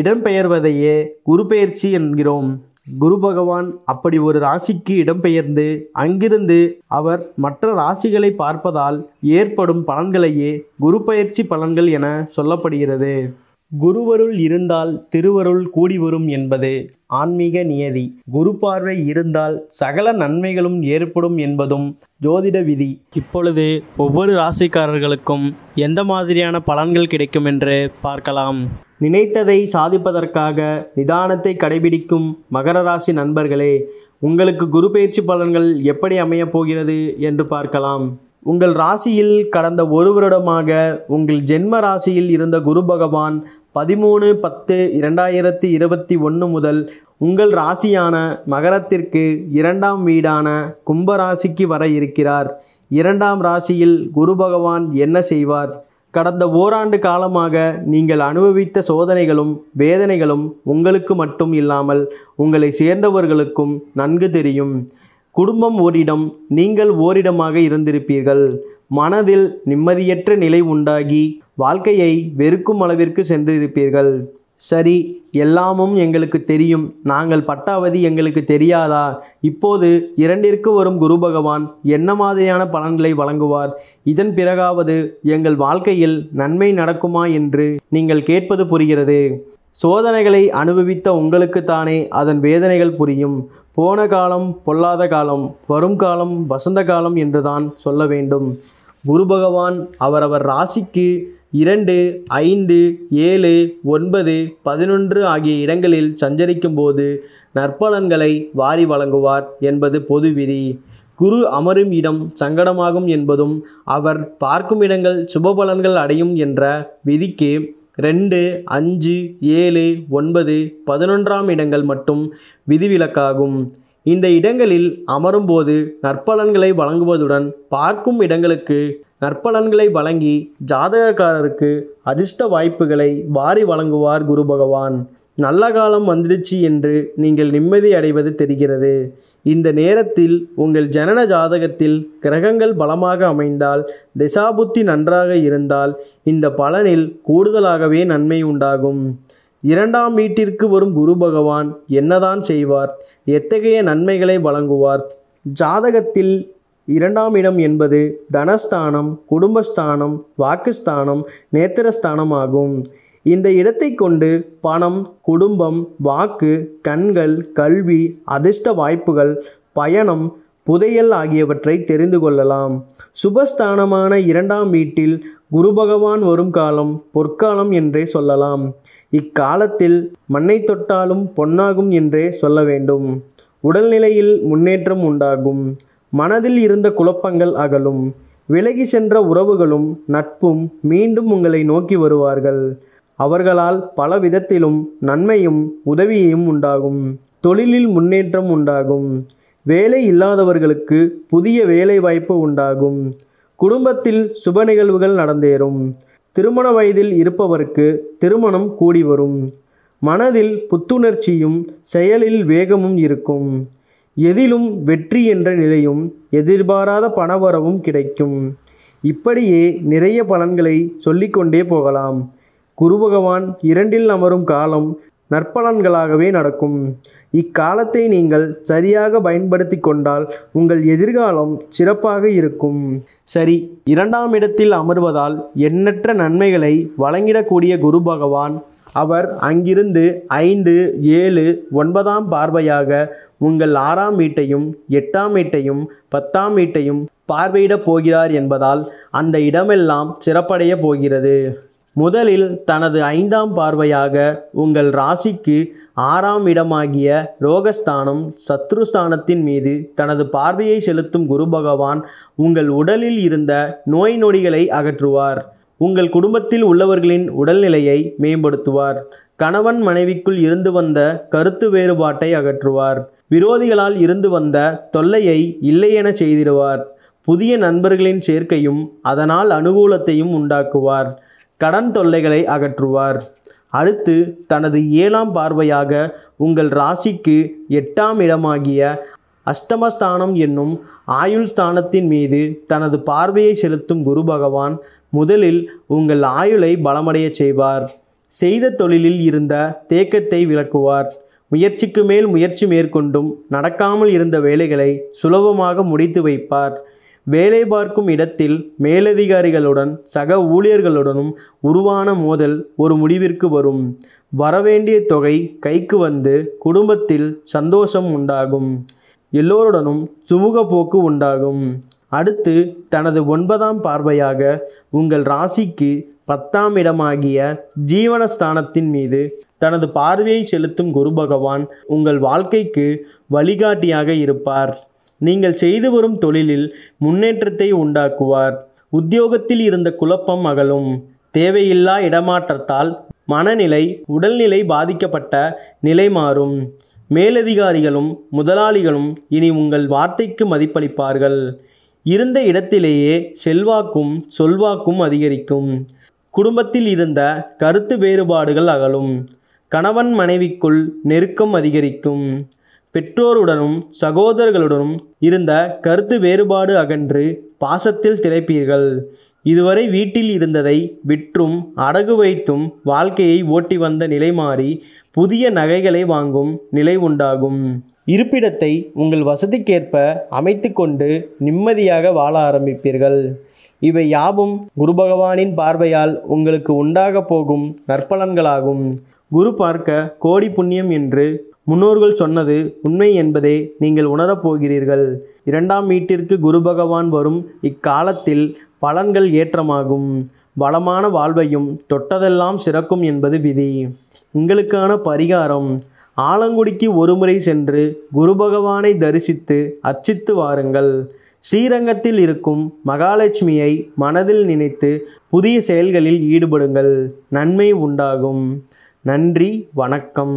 இடம்பெயர்வதையே குருபெயர்ச்சி என்கிறோம் குரு பகவான் அப்படி ஒரு ராசிக்கு இடம்பெயர்ந்து அங்கிருந்து அவர் மற்ற ராசிகளை பார்ப்பதால் ஏற்படும் பலன்களையே குரு பயிற்சி பலன்கள் என சொல்லப்படுகிறது குருவருள் இருந்தால் திருவருள் கூடி வரும் என்பது ஆன்மீக நியதி குரு பார்வை இருந்தால் சகல நன்மைகளும் ஏற்படும் என்பதும் ஜோதிட விதி இப்பொழுது ஒவ்வொரு ராசிக்காரர்களுக்கும் எந்த மாதிரியான பலன்கள் கிடைக்கும் என்று பார்க்கலாம் நினைத்ததை சாதிப்பதற்காக நிதானத்தை கடைபிடிக்கும் மகர ராசி நண்பர்களே உங்களுக்கு குரு பயிற்சி பலன்கள் எப்படி அமையப் போகிறது என்று பார்க்கலாம் உங்கள் ராசியில் கடந்த ஒரு வருடமாக உங்கள் ஜென்ம ராசியில் இருந்த குரு பகவான் பதிமூணு பத்து இரண்டாயிரத்தி இருபத்தி ஒன்று முதல் உங்கள் ராசியான மகரத்திற்கு இரண்டாம் வீடான கும்பராசிக்கு வர இருக்கிறார் இரண்டாம் ராசியில் குரு பகவான் என்ன செய்வார் கடந்த ஓராண்டு காலமாக நீங்கள் அனுபவித்த சோதனைகளும் வேதனைகளும் உங்களுக்கு மட்டும் இல்லாமல் உங்களை சேர்ந்தவர்களுக்கும் நன்கு தெரியும் குடும்பம் ஓரிடம் நீங்கள் ஓரிடமாக இருந்திருப்பீர்கள் மனதில் நிம்மதியற்ற நிலை உண்டாகி வாழ்க்கையை வெறுக்கும் அளவிற்கு சென்றிருப்பீர்கள் சரி எல்லாமும் எங்களுக்கு தெரியும் நாங்கள் பட்டாவதி எங்களுக்கு தெரியாதா இப்போது இரண்டிற்கு வரும் குரு பகவான் என்ன மாதிரியான பலன்களை வழங்குவார் இதன் பிறகாவது எங்கள் வாழ்க்கையில் நன்மை நடக்குமா என்று நீங்கள் கேட்பது புரிகிறது சோதனைகளை அனுபவித்த உங்களுக்குத்தானே அதன் வேதனைகள் புரியும் போன காலம் பொல்லாத காலம் வரும் காலம் வசந்த காலம் என்றுதான் சொல்ல வேண்டும் குரு பகவான் அவரவர் ராசிக்கு இரண்டு ஐந்து ஏழு ஒன்பது பதினொன்று ஆகிய இடங்களில் சஞ்சரிக்கும் போது நற்பலன்களை வாரி வழங்குவார் என்பது பொது விதி குரு அமரும் இடம் சங்கடமாகும் என்பதும் அவர் பார்க்கும் இடங்கள் சுபபலன்கள் அடையும் என்ற விதிக்கு ரெண்டு அஞ்சு ஏழு ஒன்பது பதினொன்றாம் இடங்கள் மட்டும் விதிவிலக்காகும் இந்த இடங்களில் அமரும்போது நற்பலன்களை வழங்குவதுடன் பார்க்கும் இடங்களுக்கு நற்பலன்களை வழங்கி ஜாதகக்காரருக்கு அதிர்ஷ்ட வாய்ப்புகளை வாரி வழங்குவார் குரு பகவான் நல்ல காலம் வந்துடுச்சு என்று நீங்கள் நிம்மதி அடைவது தெரிகிறது இந்த நேரத்தில் உங்கள் ஜனன ஜாதகத்தில் கிரகங்கள் பலமாக அமைந்தால் திசாபுத்தி நன்றாக இருந்தால் இந்த பலனில் கூடுதலாகவே நன்மை உண்டாகும் இரண்டாம் வீட்டிற்கு வரும் குரு பகவான் என்னதான் செய்வார் எத்தகைய நன்மைகளை வழங்குவார் ஜாதகத்தில் இரண்டாம் இடம் என்பது தனஸ்தானம் குடும்பஸ்தானம் வாக்குஸ்தானம் நேத்திரஸ்தானம் ஆகும் இந்த இடத்தை கொண்டு பணம் குடும்பம் வாக்கு கண்கள் கல்வி அதிர்ஷ்ட வாய்ப்புகள் பயணம் புதையல் ஆகியவற்றை தெரிந்து கொள்ளலாம் சுபஸ்தானமான இரண்டாம் வீட்டில் குரு பகவான் வரும் காலம் பொற்காலம் என்றே சொல்லலாம் இக்காலத்தில் மண்ணை தொட்டாலும் பொன்னாகும் என்றே சொல்ல வேண்டும் உடல்நிலையில் முன்னேற்றம் உண்டாகும் மனதில் இருந்த குழப்பங்கள் அகலும் விலகி சென்ற உறவுகளும் நட்பும் மீண்டும் உங்களை நோக்கி வருவார்கள் அவர்களால் பல விதத்திலும் நன்மையும் உதவியையும் உண்டாகும் தொழிலில் முன்னேற்றம் உண்டாகும் வேலை இல்லாதவர்களுக்கு புதிய வேலை வாய்ப்பு உண்டாகும் குடும்பத்தில் சுப நிகழ்வுகள் நடந்தேறும் திருமண வயதில் இருப்பவருக்கு திருமணம் கூடி வரும் மனதில் புத்துணர்ச்சியும் செயலில் வேகமும் இருக்கும் எதிலும் வெற்றி என்ற நிலையும் எதிர்பாராத பணவரவும் கிடைக்கும் இப்படியே நிறைய பலன்களை சொல்லிக்கொண்டே போகலாம் குரு பகவான் இரண்டில் அமரும் காலம் நற்பலன்களாகவே நடக்கும் இக்காலத்தை நீங்கள் சரியாக பயன்படுத்தி கொண்டால் உங்கள் எதிர்காலம் சிறப்பாக இருக்கும் சரி இரண்டாம் இடத்தில் அமர்வதால் எண்ணற்ற நன்மைகளை வழங்கிடக்கூடிய குரு பகவான் அவர் அங்கிருந்து ஐந்து ஏழு ஒன்பதாம் பார்வையாக உங்கள் ஆறாம் வீட்டையும் எட்டாம் வீட்டையும் பத்தாம் வீட்டையும் பார்வையிடப் போகிறார் என்பதால் அந்த இடமெல்லாம் சிறப்படைய போகிறது முதலில் தனது ஐந்தாம் பார்வையாக உங்கள் ராசிக்கு ஆறாம் இடமாகிய ரோகஸ்தானம் சத்ருஸ்தானத்தின் மீது தனது பார்வையை செலுத்தும் குரு பகவான் உங்கள் உடலில் இருந்த நோய் நொடிகளை அகற்றுவார் உங்கள் குடும்பத்தில் உள்ளவர்களின் உடல்நிலையை மேம்படுத்துவார் கணவன் மனைவிக்குள் இருந்து வந்த கருத்து வேறுபாட்டை அகற்றுவார் விரோதிகளால் இருந்து வந்த தொல்லையை இல்லையென செய்திடுவார் புதிய நண்பர்களின் சேர்க்கையும் அதனால் அனுகூலத்தையும் உண்டாக்குவார் கடன் தொல்லைகளை அகற்றுவார் அடுத்து தனது ஏழாம் பார்வையாக உங்கள் ராசிக்கு எட்டாம் இடமாகிய அஷ்டமஸ்தானம் என்னும் ஆயுள் ஸ்தானத்தின் மீது தனது பார்வையை செலுத்தும் குரு பகவான் முதலில் உங்கள் ஆயுளை பலமடைய செய்வார் செய்த தொழிலில் இருந்த தேக்கத்தை விளக்குவார் முயற்சிக்கு மேல் முயற்சி மேற்கொண்டும் நடக்காமல் இருந்த வேலைகளை சுலபமாக முடித்து வைப்பார் வேலை பார்க்கும் இடத்தில் மேலதிகாரிகளுடன் சக ஊழியர்களுடனும் உருவான மோதல் ஒரு முடிவிற்கு வரும் வரவேண்டிய தொகை கைக்கு வந்து குடும்பத்தில் சந்தோஷம் உண்டாகும் எல்லோருடனும் சுமூக போக்கு உண்டாகும் அடுத்து தனது ஒன்பதாம் பார்வையாக உங்கள் ராசிக்கு பத்தாம் இடமாகிய ஜீவனஸ்தானத்தின் மீது தனது பார்வையை செலுத்தும் குரு பகவான் உங்கள் வாழ்க்கைக்கு வழிகாட்டியாக இருப்பார் நீங்கள் செய்து வரும் தொழிலில் முன்னேற்றத்தை உண்டாக்குவார் உத்தியோகத்தில் இருந்த குழப்பம் அகலும் தேவையில்லா இடமாற்றத்தால் மனநிலை உடல்நிலை பாதிக்கப்பட்ட நிலை மாறும் மேலதிகாரிகளும் முதலாளிகளும் இனி உங்கள் வார்த்தைக்கு மதிப்பளிப்பார்கள் இருந்த இடத்திலேயே செல்வாக்கும் சொல்வாக்கும் அதிகரிக்கும் குடும்பத்தில் இருந்த கருத்து வேறுபாடுகள் அகலும் கணவன் மனைவிக்குள் நெருக்கம் அதிகரிக்கும் பெற்றோருடனும் சகோதரர்களுடனும் இருந்த கருத்து வேறுபாடு அகன்று பாசத்தில் திளைப்பீர்கள் இதுவரை வீட்டில் இருந்ததை விற்றும் அடகு வைத்தும் வாழ்க்கையை ஓட்டி வந்த நிலை மாறி புதிய நகைகளை வாங்கும் நிலை உண்டாகும் இருப்பிடத்தை உங்கள் வசதிக்கேற்ப அமைத்து கொண்டு நிம்மதியாக வாழ ஆரம்பிப்பீர்கள் இவை யாவும் குரு பகவானின் பார்வையால் உங்களுக்கு உண்டாக போகும் நற்பலன்களாகும் குரு பார்க்க கோடி புண்ணியம் என்று முன்னோர்கள் சொன்னது உண்மை என்பதை நீங்கள் உணரப்போகிறீர்கள் இரண்டாம் வீட்டிற்கு குரு பகவான் வரும் இக்காலத்தில் பலன்கள் ஏற்றமாகும் வளமான வாழ்வையும் தொட்டதெல்லாம் சிறக்கும் என்பது விதி உங்களுக்கான பரிகாரம் ஆலங்குடிக்கு ஒருமுறை சென்று குரு பகவானை தரிசித்து அர்ச்சித்து வாருங்கள் ஸ்ரீரங்கத்தில் இருக்கும் மகாலட்சுமியை மனதில் நினைத்து புதிய செயல்களில் ஈடுபடுங்கள் நன்மை உண்டாகும் நன்றி வணக்கம்